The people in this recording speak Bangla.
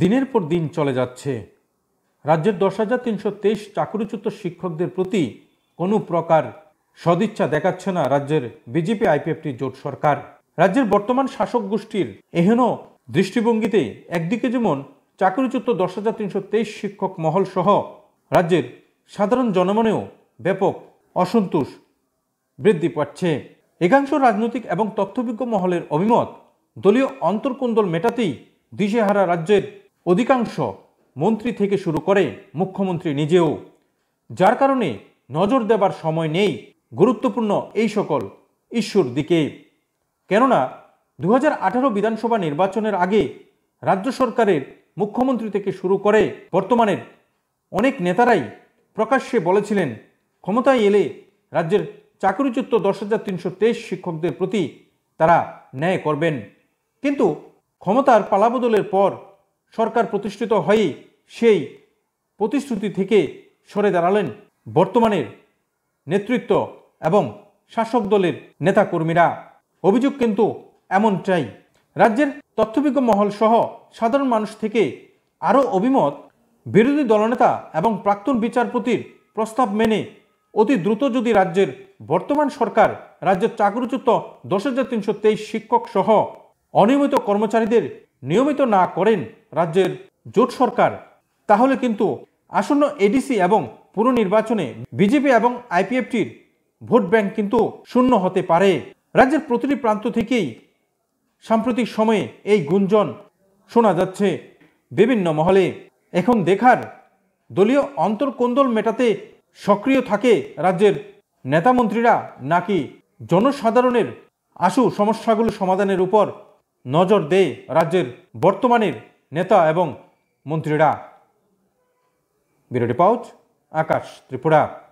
দিনের পর দিন চলে যাচ্ছে রাজ্যের দশ হাজার তিনশো তেইশ চাকরিচ্যুত শিক্ষকদের প্রতি কোনো প্রকার সদিচ্ছা দেখাচ্ছে না রাজ্যের বিজেপি আইপিএফটি জোট সরকার রাজ্যের বর্তমান শাসক গোষ্ঠীর এহেন দৃষ্টিভঙ্গিতে একদিকে যেমন চাকরিচ্যুত দশ হাজার তিনশো তেইশ শিক্ষক মহল সহ রাজ্যের সাধারণ জনমনেও ব্যাপক অসন্তোষ বৃদ্ধি পাচ্ছে একাংশ রাজনৈতিক এবং তথ্যবিজ্ঞ মহলের অভিমত দলীয় অন্তর্কুন্দল মেটাতেই দিশেহারা রাজ্যের অধিকাংশ মন্ত্রী থেকে শুরু করে মুখ্যমন্ত্রী নিজেও যার কারণে নজর দেবার সময় নেই গুরুত্বপূর্ণ এই সকল ইস্যুর দিকে কেননা দু বিধানসভা নির্বাচনের আগে রাজ্য সরকারের মুখ্যমন্ত্রী থেকে শুরু করে বর্তমানের অনেক নেতারাই প্রকাশ্যে বলেছিলেন ক্ষমতায় এলে রাজ্যের চাকরিচ্যুত দশ হাজার তিনশো তেইশ শিক্ষকদের প্রতি তারা ন্যায় করবেন কিন্তু ক্ষমতার পালাবদলের পর সরকার প্রতিষ্ঠিত হয়ে সেই প্রতিশ্রুতি থেকে সরে দাঁড়ালেন বর্তমানের নেতৃত্ব এবং শাসক দলের নেতাকর্মীরা অভিযোগ কিন্তু এমনটাই রাজ্যের তথ্যবিজ্ঞ মহল সহ সাধারণ মানুষ থেকে আরও অভিমত বিরোধী দলনেতা এবং প্রাক্তন বিচারপতির প্রস্তাব মেনে অতি দ্রুত যদি রাজ্যের বর্তমান সরকার রাজ্যের চাকরিচ্যুত দশ হাজার তিনশো তেইশ শিক্ষক সহ অনিয়মিত কর্মচারীদের নিয়মিত না করেন রাজ্যের জোট সরকার তাহলে কিন্তু আসন্ন এডিসি এবং পুরনির্বাচনে বিজেপি এবং আইপিএফটির ভোট ব্যাংক কিন্তু শূন্য হতে পারে রাজ্যের প্রতিটি প্রান্ত থেকেই সাম্প্রতিক সময়ে এই গুঞ্জন শোনা যাচ্ছে বিভিন্ন মহলে এখন দেখার দলীয় অন্তর্কোন্দল মেটাতে সক্রিয় থাকে রাজ্যের নেতামন্ত্রীরা নাকি জনসাধারণের আশু সমস্যাগুলো সমাধানের উপর নজর দেয় রাজ্যের বর্তমানের নেতা এবং মন্ত্রীরা বিরোধী পাউচ আকাশ ত্রিপুরা